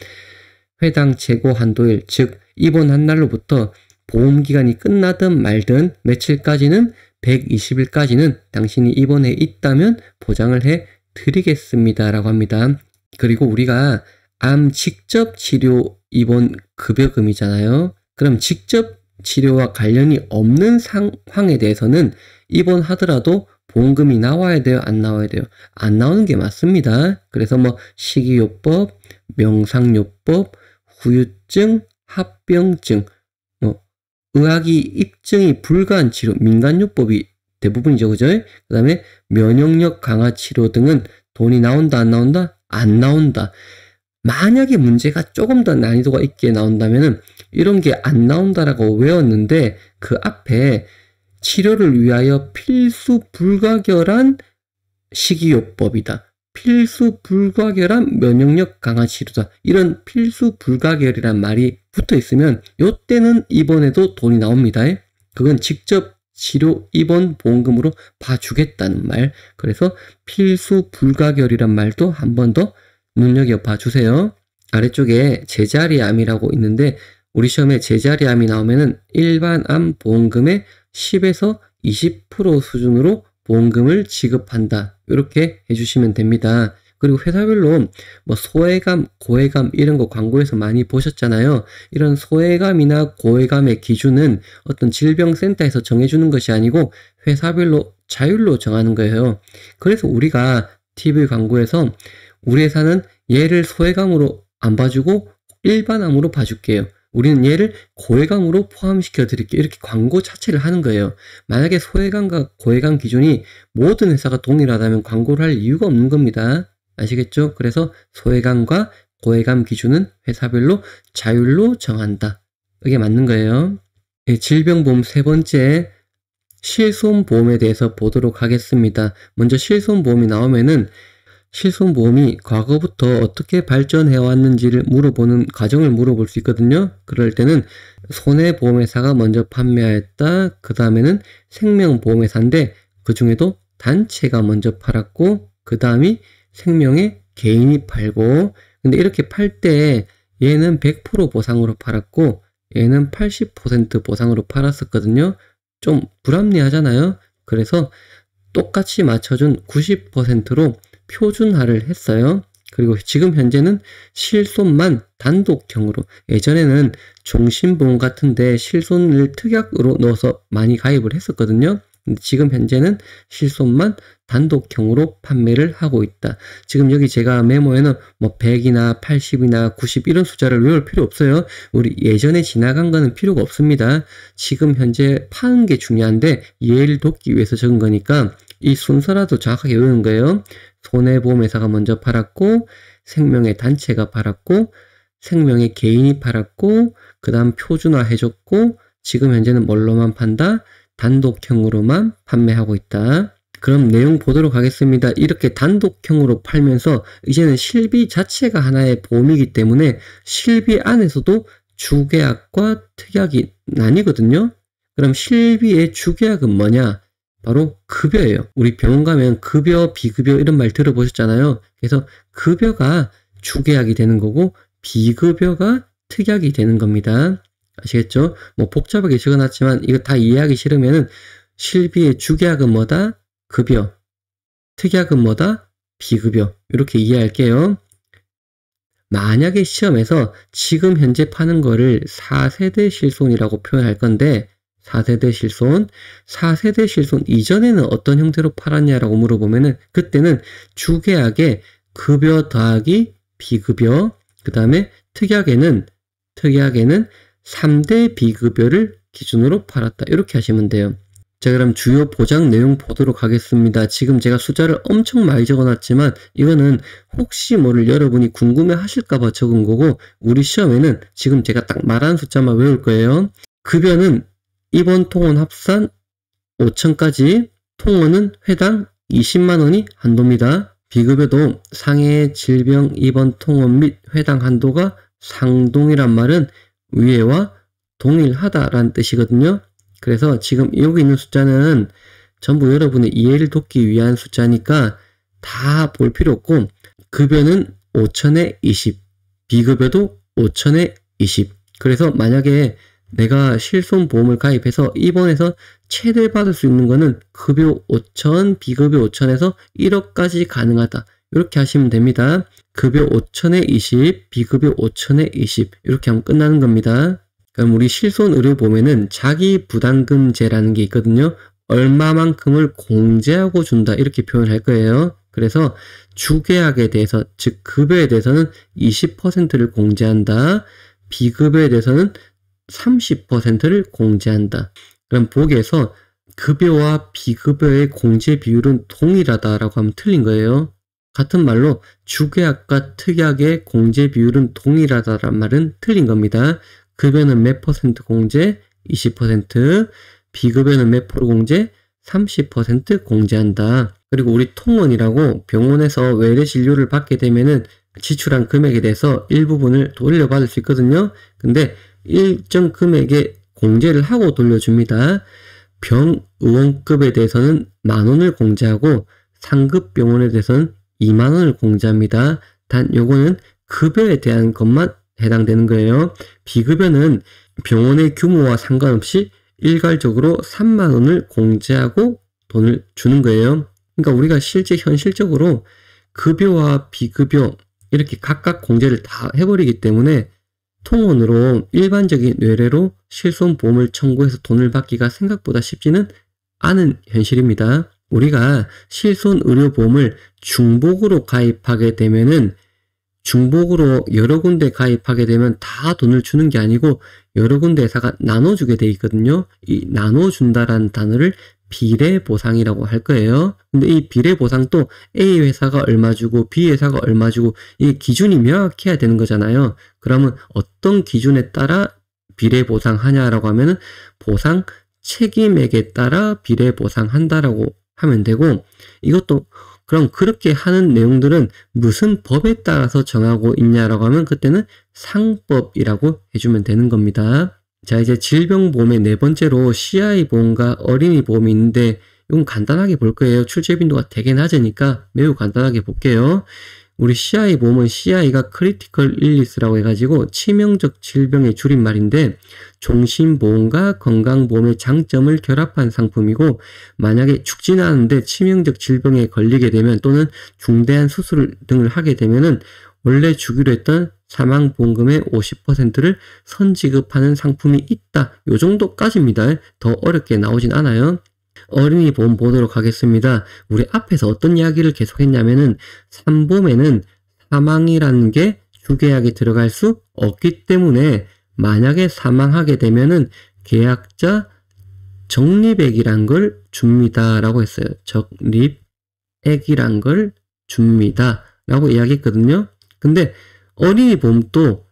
회당 재고 한도일, 즉 입원한 날로부터 보험 기간이 끝나든 말든 며칠까지는 120일까지는 당신이 입원해 있다면 보장을 해 드리겠습니다라고 합니다. 그리고 우리가 암 직접 치료 입원 급여금이잖아요. 그럼 직접 치료와 관련이 없는 상황에 대해서는 입원하더라도 보험금이 나와야 돼요? 안 나와야 돼요? 안 나오는 게 맞습니다. 그래서 뭐 식이요법, 명상요법, 후유증, 합병증, 의학이 입증이 불가한 치료, 민간요법이 대부분이죠, 그죠? 그 다음에 면역력 강화 치료 등은 돈이 나온다, 안 나온다? 안 나온다. 만약에 문제가 조금 더 난이도가 있게 나온다면은 이런 게 안 나온다라고 외웠는데 그 앞에 치료를 위하여 필수 불가결한 식이요법이다. 필수 불가결한 면역력 강화 치료다. 이런 필수 불가결이란 말이 붙어 있으면 요때는 입원해도 돈이 나옵니다. 예? 그건 직접 치료 입원 보험금으로 봐주겠다는 말. 그래서 필수 불가결이란 말도 한 번 더 눈여겨봐 주세요. 아래쪽에 제자리암이라고 있는데 우리 시험에 제자리암이 나오면은 일반암 보험금의 10에서 20% 수준으로 보험금을 지급한다. 이렇게 해주시면 됩니다. 그리고 회사별로 뭐 소외감, 고해감 이런 거 광고에서 많이 보셨잖아요. 이런 소외감이나 고해감의 기준은 어떤 질병센터에서 정해주는 것이 아니고 회사별로 자율로 정하는 거예요. 그래서 우리가 TV 광고에서 우리 회사는 얘를 소외감으로 안 봐주고 일반암으로 봐줄게요. 우리는 얘를 고해강으로 포함시켜 드릴게요. 이렇게 광고 자체를 하는 거예요. 만약에 소해강과 고해강 기준이 모든 회사가 동일하다면 광고를 할 이유가 없는 겁니다. 아시겠죠? 그래서 소해강과 고해감 기준은 회사별로 자율로 정한다. 이게 맞는 거예요. 네, 질병보험 세 번째 실손보험에 대해서 보도록 하겠습니다. 먼저 실손보험이 나오면은 실손보험이 과거부터 어떻게 발전해왔는지를 물어보는 과정을 물어볼 수 있거든요. 그럴 때는 손해보험회사가 먼저 판매했다. 그 다음에는 생명보험회사인데 그 중에도 단체가 먼저 팔았고 그 다음이 생명의 개인이 팔고 근데 이렇게 팔 때 얘는 100% 보상으로 팔았고 얘는 80% 보상으로 팔았었거든요. 좀 불합리하잖아요. 그래서 똑같이 맞춰준 90%로 표준화를 했어요. 그리고 지금 현재는 실손만 단독형으로 예전에는 종신보험 같은데 실손을 특약으로 넣어서 많이 가입을 했었거든요. 지금 현재는 실손만 단독형으로 판매를 하고 있다. 지금 여기 제가 메모에는 뭐 100이나 80이나 90 이런 숫자를 외울 필요 없어요. 우리 예전에 지나간 거는 필요가 없습니다. 지금 현재 파는 게 중요한데 예를 돕기 위해서 적은 거니까 이 순서라도 정확하게 외우는 거예요. 손해보험회사가 먼저 팔았고 생명의 단체가 팔았고 생명의 개인이 팔았고 그 다음 표준화 해줬고 지금 현재는 뭘로만 판다? 단독형으로만 판매하고 있다. 그럼 내용 보도록 하겠습니다. 이렇게 단독형으로 팔면서 이제는 실비 자체가 하나의 보험이기 때문에 실비 안에서도 주계약과 특약이 나뉘거든요. 그럼 실비의 주계약은 뭐냐? 바로 급여예요. 우리 병원 가면 급여, 비급여 이런 말 들어보셨잖아요. 그래서 급여가 주계약이 되는 거고 비급여가 특약이 되는 겁니다. 아시겠죠? 뭐 복잡하게 적어놨지만 이거 다 이해하기 싫으면은 실비의 주계약은 뭐다? 급여. 특약은 뭐다? 비급여. 이렇게 이해할게요. 만약에 시험에서 지금 현재 파는 거를 4세대 실손이라고 표현할 건데 4세대 실손, 4세대 실손 이전에는 어떤 형태로 팔았냐라고 물어보면은 그때는 주계약에 급여 더하기 비급여, 그 다음에 특약에는 특약에는 3대 비급여를 기준으로 팔았다. 이렇게 하시면 돼요. 자 그럼 주요 보장 내용 보도록 하겠습니다. 지금 제가 숫자를 엄청 많이 적어놨지만 이거는 혹시 뭐를 여러분이 궁금해 하실까봐 적은 거고 우리 시험에는 지금 제가 딱 말한 숫자만 외울 거예요. 급여는 이번 통원 합산 5천까지 통원은 회당 20만원이 한도입니다. 비급여도 상해 질병 2번 통원 및 회당 한도가 상동이란 말은 위에와 동일하다라는 뜻이거든요. 그래서 지금 여기 있는 숫자는 전부 여러분의 이해를 돕기 위한 숫자니까 다 볼 필요 없고 급여는 5천에 20, 비급여도 5천에 20. 그래서 만약에 내가 실손보험을 가입해서 입원해서 최대 받을 수 있는 거는 급여 5천, 비급여 5천에서 1억까지 가능하다. 이렇게 하시면 됩니다. 급여 5천에 20, 비급여 5천에 20 이렇게 하면 끝나는 겁니다. 그럼 우리 실손의료보험에는 자기 부담금제라는 게 있거든요. 얼마만큼을 공제하고 준다 이렇게 표현할 거예요. 그래서 주계약에 대해서 즉 급여에 대해서는 20%를 공제한다. 비급여에 대해서는 30%를 공제한다. 그럼 보기에서 급여와 비급여의 공제 비율은 동일하다라고 하면 틀린 거예요. 같은 말로 주계약과 특약의 공제 비율은 동일하다란 말은 틀린 겁니다. 급여는 몇 퍼센트 공제? 20%, 비급여는 몇 프로 공제? 30% 공제한다. 그리고 우리 통원이라고 병원에서 외래 진료를 받게 되면은 지출한 금액에 대해서 일부분을 돌려받을 수 있거든요. 근데 일정 금액의 공제를 하고 돌려줍니다. 병 의원급에 대해서는 만 원을 공제하고 상급 병원에 대해서는 2만 원을 공제합니다. 단 요거는 급여에 대한 것만 해당되는 거예요. 비급여는 병원의 규모와 상관없이 일괄적으로 3만 원을 공제하고 돈을 주는 거예요. 그러니까 우리가 실제 현실적으로 급여와 비급여 이렇게 각각 공제를 다 해버리기 때문에 통원으로 일반적인 의래로 실손보험을 청구해서 돈을 받기가 생각보다 쉽지는 않은 현실입니다. 우리가 실손의료보험을 중복으로 가입하게 되면은 중복으로 여러 군데 가입하게 되면 다 돈을 주는 게 아니고 여러 군데 회사가 나눠주게 돼 있거든요. 이 나눠준다라는 단어를 비례 보상이라고 할 거예요. 근데 이 비례 보상도 A 회사가 얼마 주고 B 회사가 얼마 주고 이게 기준이 명확해야 되는 거잖아요. 그러면 어떤 기준에 따라 비례 보상하냐라고 하면은 보상 책임액에 따라 비례 보상한다라고 하면 되고 이것도 그럼 그렇게 하는 내용들은 무슨 법에 따라서 정하고 있냐라고 하면 그때는 상법이라고 해주면 되는 겁니다. 자 이제 질병보험의 네 번째로 CI보험과 어린이보험이있는데 이건 간단하게 볼 거예요. 출제 빈도가 되게 낮으니까 매우 간단하게 볼게요. 우리 CI 보험은 CI가 크리티컬 일리스라고 해가지고 치명적 질병의 줄임말인데 종신보험과 건강보험의 장점을 결합한 상품이고 만약에 죽지는 않은데 치명적 질병에 걸리게 되면 또는 중대한 수술 등을 하게 되면은 원래 주기로 했던 사망 보험금의 50%를 선지급하는 상품이 있다. 요 정도까지입니다. 더 어렵게 나오진 않아요. 어린이 보험 보도록 하겠습니다. 우리 앞에서 어떤 이야기를 계속했냐면은 산보험에는 사망이라는 게 주계약에 들어갈 수 없기 때문에 만약에 사망하게 되면은 계약자 적립액이란 걸 줍니다라고 했어요. 적립액이란 걸 줍니다라고 이야기했거든요. 근데 어린이 봄도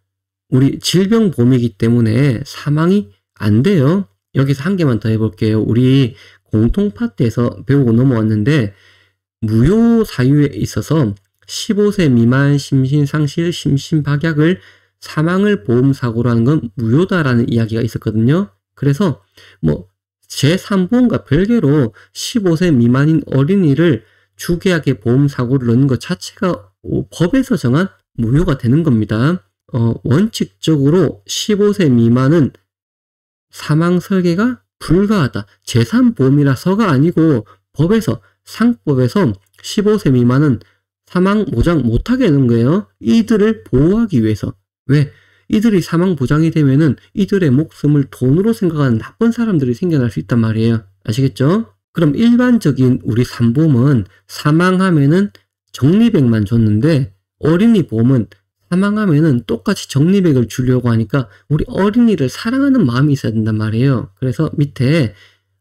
우리 질병 봄이기 때문에 사망이 안 돼요. 여기서 한 개만 더 해볼게요. 우리 공통 파트에서 배우고 넘어왔는데 무효 사유에 있어서 15세 미만 심신상실, 심신박약을 사망을 보험사고로 하는 건 무효다라는 이야기가 있었거든요. 그래서 뭐 제3보험과 별개로 15세 미만인 어린이를 주계약의 보험사고를 넣는 것 자체가 법에서 정한 무효가 되는 겁니다. 어, 원칙적으로 15세 미만은 사망 설계가 불가하다. 재산보험이라서가 아니고 법에서 상법에서 15세 미만은 사망 보장 못하게 되는 거예요. 이들을 보호하기 위해서. 왜? 이들이 사망 보장이 되면은 이들의 목숨을 돈으로 생각하는 나쁜 사람들이 생겨날 수 있단 말이에요. 아시겠죠? 그럼 일반적인 우리 산보험은 사망하면은 정리백만 줬는데 어린이 보험은 사망하면은 똑같이 적립액을 주려고 하니까 우리 어린이를 사랑하는 마음이 있어야 된단 말이에요. 그래서 밑에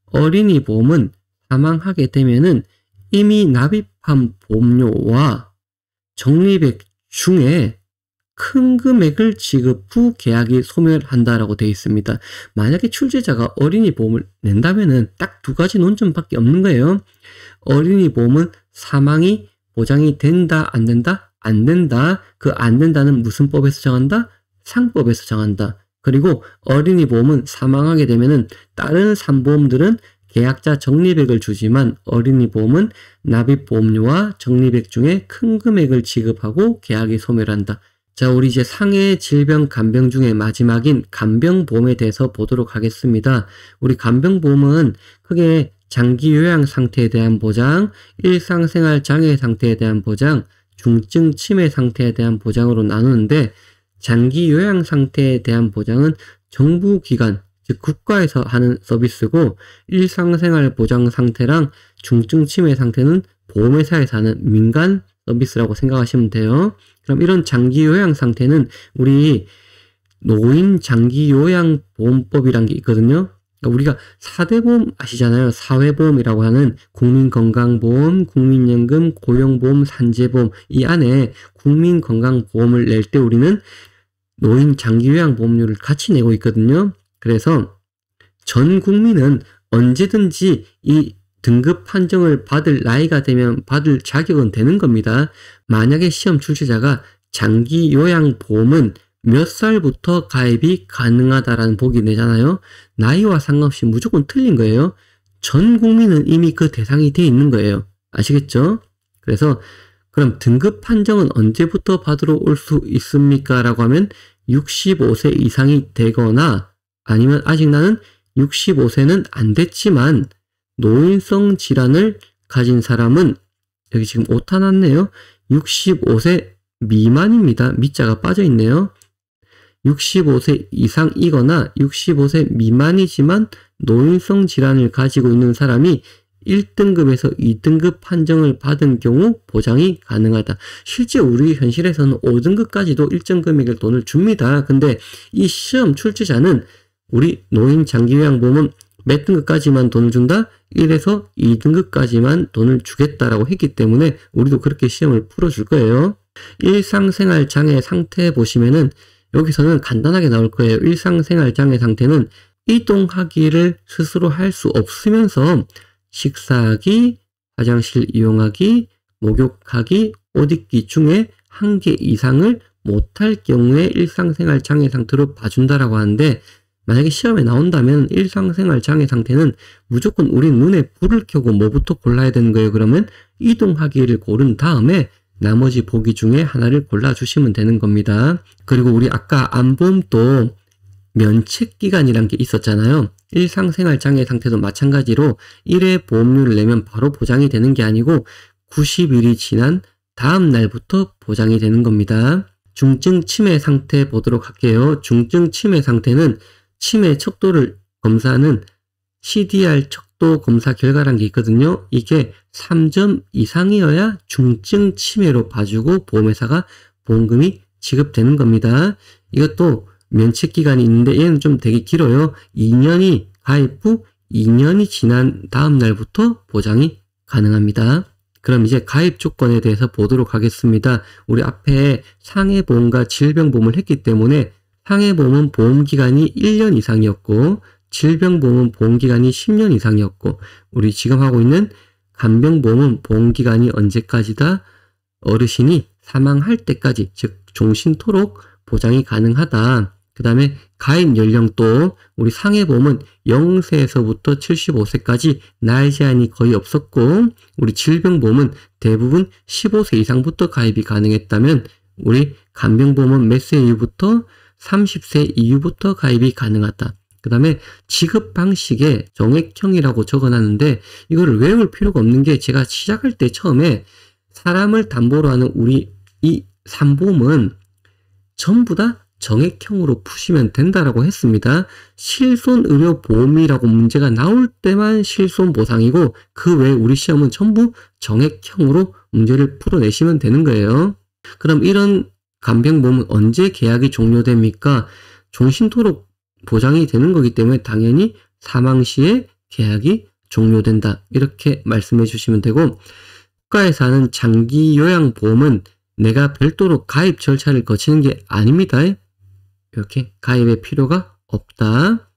어린이 보험은 사망하게 되면은 이미 납입한 보험료와 적립액 중에 큰 금액을 지급 후 계약이 소멸한다라고 되어 있습니다. 만약에 출제자가 어린이 보험을 낸다면은 딱 두 가지 논점밖에 없는 거예요. 어린이 보험은 사망이 보장이 된다 안 된다 안된다그안된다는 무슨 법에서 정한다? 상법에서 정한다. 그리고 어린이 보험은 사망하게 되면은 다른 산보험들은 계약자 적립액을 주지만 어린이 보험은 납입 보험료와 적립액 중에 큰 금액을 지급하고 계약이 소멸한다. 자, 우리 이제 상해 질병 간병 중에 마지막인 간병보험에 대해서 보도록 하겠습니다. 우리 간병보험은 크게 장기 요양 상태에 대한 보장, 일상생활 장애 상태에 대한 보장, 중증 치매 상태에 대한 보장으로 나누는데 장기 요양 상태에 대한 보장은 정부 기관, 즉 국가에서 하는 서비스고 일상생활 보장 상태랑 중증 치매 상태는 보험회사에서 하는 민간 서비스라고 생각하시면 돼요. 그럼 이런 장기 요양 상태는 우리 노인 장기 요양 보험법이란 게 있거든요. 그러니까 우리가 사대보험 아시잖아요. 사회보험이라고 하는 국민건강보험, 국민연금, 고용보험, 산재보험 이 안에 국민건강보험을 낼 때 우리는 노인 장기요양 보험료를 같이 내고 있거든요. 그래서 전 국민은 언제든지 이 등급 판정을 받을 나이가 되면 받을 자격은 되는 겁니다. 만약에 시험 출제자가 장기 요양 보험은 몇 살부터 가입이 가능하다라는 보기 내잖아요. 나이와 상관없이 무조건 틀린 거예요. 전 국민은 이미 그 대상이 돼 있는 거예요. 아시겠죠? 그래서 그럼 등급 판정은 언제부터 받으러 올 수 있습니까? 라고 하면 65세 이상이 되거나 아니면 아직 나는 65세는 안 됐지만 노인성 질환을 가진 사람은 여기 지금 오타 났네요. 65세 미만입니다. 밑자가 빠져 있네요. 65세 이상이거나 65세 미만이지만 노인성 질환을 가지고 있는 사람이 1등급에서 2등급 판정을 받은 경우 보장이 가능하다. 실제 우리 현실에서는 5등급까지도 일정 금액의 돈을 줍니다. 근데 이 시험 출제자는 우리 노인 장기요양보험은 몇 등급까지만 돈을 준다? 1에서 2등급까지만 돈을 주겠다라고 했기 때문에 우리도 그렇게 시험을 풀어줄 거예요. 일상생활 장애 상태 보시면은 여기서는 간단하게 나올 거예요. 일상생활 장애 상태는 이동하기를 스스로 할 수 없으면서 식사하기, 화장실 이용하기, 목욕하기, 옷 입기 중에 한 개 이상을 못할 경우에 일상생활 장애 상태로 봐준다라고 하는데 만약에 시험에 나온다면 일상생활 장애 상태는 무조건 우리 눈에 불을 켜고 뭐부터 골라야 되는 거예요. 그러면 이동하기를 고른 다음에 나머지 보기 중에 하나를 골라주시면 되는 겁니다. 그리고 우리 아까 안보험도 면책기간이란 게 있었잖아요. 일상생활 장애 상태도 마찬가지로 1회 보험료를 내면 바로 보장이 되는 게 아니고 90일이 지난 다음 날부터 보장이 되는 겁니다. 중증 치매 상태 보도록 할게요. 중증 치매 상태는 치매 척도를 검사하는 CDR 척 속도 검사 결과라는 게 있거든요. 이게 3점 이상이어야 중증 치매로 봐주고 보험회사가 보험금이 지급되는 겁니다. 이것도 면책 기간이 있는데 얘는 좀 되게 길어요. 2년이 가입 후 2년이 지난 다음 날부터 보장이 가능합니다. 그럼 이제 가입 조건에 대해서 보도록 하겠습니다. 우리 앞에 상해보험과 질병보험을 했기 때문에 상해보험은 보험기간이 1년 이상이었고 질병보험은 보험기간이 10년 이상이었고 우리 지금 하고 있는 간병보험은 보험기간이 언제까지다 어르신이 사망할 때까지 즉 종신토록 보장이 가능하다. 그 다음에 가입 연령도 우리 상해보험은 0세에서부터 75세까지 나이 제한이 거의 없었고 우리 질병보험은 대부분 15세 이상부터 가입이 가능했다면 우리 간병보험은 몇 세 이후부터 30세 이후부터 가입이 가능하다. 그 다음에 지급 방식에 정액형이라고 적어놨는데 이거를 외울 필요가 없는 게 제가 시작할 때 처음에 사람을 담보로 하는 우리 이 삼보험은 전부 다 정액형으로 푸시면 된다라고 했습니다. 실손의료보험이라고 문제가 나올 때만 실손보상이고 그 외 우리 시험은 전부 정액형으로 문제를 풀어내시면 되는 거예요. 그럼 이런 간병보험은 언제 계약이 종료됩니까? 종신토록 보장이 되는 거기 때문에 당연히 사망 시에 계약이 종료된다. 이렇게 말씀해 주시면 되고, 국가에서 하는 장기 요양보험은 내가 별도로 가입 절차를 거치는 게 아닙니다. 이렇게 가입의 필요가 없다.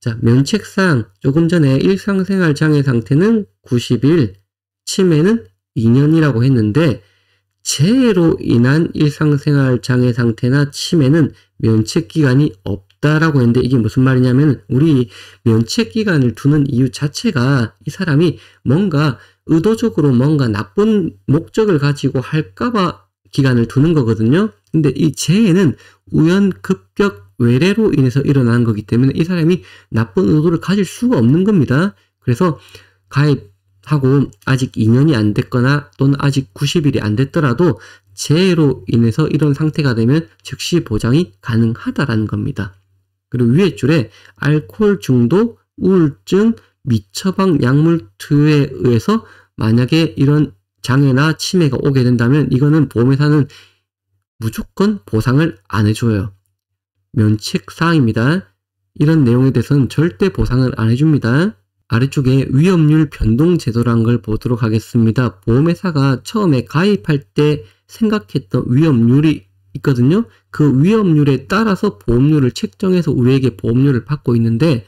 자, 면책상 조금 전에 일상생활 장애 상태는 90일, 치매는 2년이라고 했는데 재해로 인한 일상생활 장애 상태나 치매는 면책 기간이 없 있다라고 했는데 이게 무슨 말이냐면 우리 면책 기간을 두는 이유 자체가 이 사람이 뭔가 의도적으로 뭔가 나쁜 목적을 가지고 할까봐 기간을 두는 거거든요. 근데 이 재해는 우연 급격 외래로 인해서 일어난 거기 때문에 이 사람이 나쁜 의도를 가질 수가 없는 겁니다. 그래서 가입하고 아직 2년이 안 됐거나 또는 아직 90일이 안 됐더라도 재해로 인해서 이런 상태가 되면 즉시 보장이 가능하다라는 겁니다. 그리고 위에 줄에 알코올 중독, 우울증, 미처방 약물투에 의해서 만약에 이런 장애나 치매가 오게 된다면 이거는 보험회사는 무조건 보상을 안 해줘요. 면책사항입니다. 이런 내용에 대해서는 절대 보상을 안 해줍니다. 아래쪽에 위험률 변동 제도란 걸 보도록 하겠습니다. 보험회사가 처음에 가입할 때 생각했던 위험률이 있거든요. 그 위험률에 따라서 보험료를 책정해서 우리에게 보험료를 받고 있는데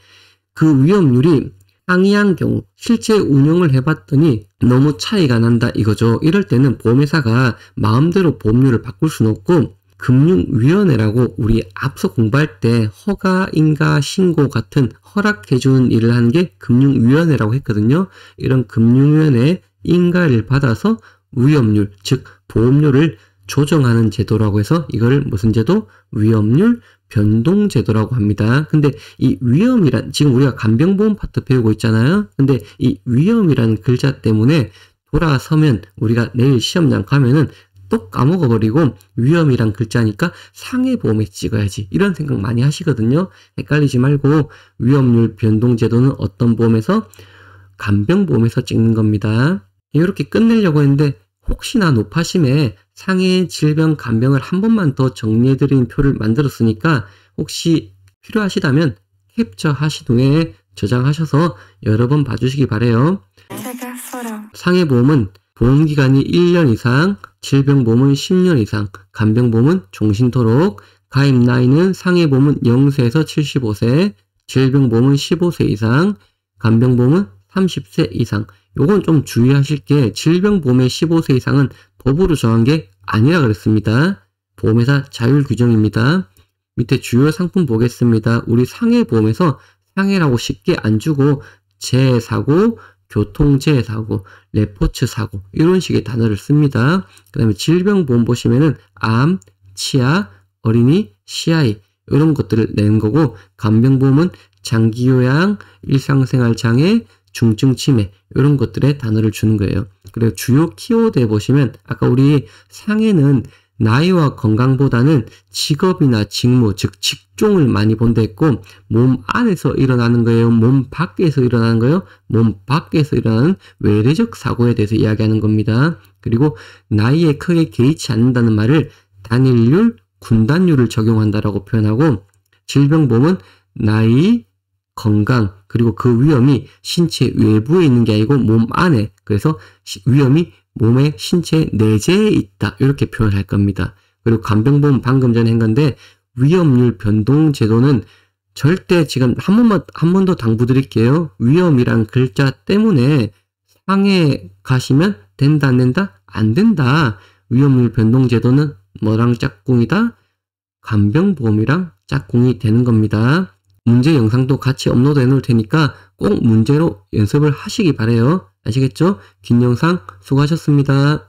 그 위험률이 상이한 경우 실제 운영을 해봤더니 너무 차이가 난다 이거죠. 이럴 때는 보험회사가 마음대로 보험료를 바꿀 수는 없고 금융위원회라고 우리 앞서 공부할 때 허가, 인가, 신고 같은 허락해주는 일을 하는 게 금융위원회라고 했거든요. 이런 금융위원회 인가를 받아서 위험률, 즉 보험료를 조정하는 제도라고 해서 이거를 무슨 제도? 위험률 변동 제도라고 합니다. 근데 이 위험이란 지금 우리가 간병보험 파트 배우고 있잖아요. 근데 이 위험이라는 글자 때문에 돌아서면 우리가 내일 시험장 가면은 또 까먹어버리고 위험이란 글자니까 상해보험에 찍어야지 이런 생각 많이 하시거든요. 헷갈리지 말고 위험률 변동 제도는 어떤 보험에서 간병보험에서 찍는 겁니다. 이렇게 끝내려고 했는데 혹시나 노파심에 상해 질병 간병을 한 번만 더 정리해드린 표를 만들었으니까 혹시 필요하시다면 캡처하신 후에 저장하셔서 여러 번 봐주시기 바래요. 상해보험은 보험기간이 1년 이상, 질병보험은 10년 이상, 간병보험은 종신토록, 가입 나이는 상해보험은 0세에서 75세, 질병보험은 15세 이상, 간병보험은 30세 이상, 요건 좀 주의하실 게 질병보험의 15세 이상은 법으로 정한 게 아니라 그랬습니다. 보험회사 자율 규정입니다. 밑에 주요 상품 보겠습니다. 우리 상해보험에서 상해라고 쉽게 안 주고 재사고, 교통재해사고, 레포츠사고 이런 식의 단어를 씁니다. 그 다음에 질병보험 보시면은 암, 치아, 어린이, 시아 이런 이 것들을 낸 거고 간병보험은 장기요양, 일상생활 장애, 중증 치매 이런 것들의 단어를 주는 거예요. 그리고 주요 키워드에 보시면 아까 우리 상해는 나이와 건강보다는 직업이나 직무, 즉 직종을 많이 본다 했고 몸 안에서 일어나는 거예요, 몸 밖에서 일어나는 거예요, 몸 밖에서 일어나는 외래적 사고에 대해서 이야기하는 겁니다. 그리고 나이에 크게 개의치 않는다는 말을 단일률, 군단율을 적용한다라고 표현하고 질병 보험은 나이, 건강 그리고 그 위험이 신체 외부에 있는 게 아니고 몸 안에 그래서 위험이 몸의 신체 내재에 있다 이렇게 표현할 겁니다. 그리고 간병보험 방금 전에 한 건데 위험률 변동 제도는 절대 지금 한 번만 한 번 더 당부드릴게요. 위험이란 글자 때문에 상해 가시면 된다 안 된다 안 된다. 위험률 변동 제도는 뭐랑 짝꿍이다? 간병보험이랑 짝꿍이 되는 겁니다. 문제 영상도 같이 업로드 해놓을 테니까 꼭 문제로 연습을 하시기 바래요. 아시겠죠? 긴 영상 수고하셨습니다.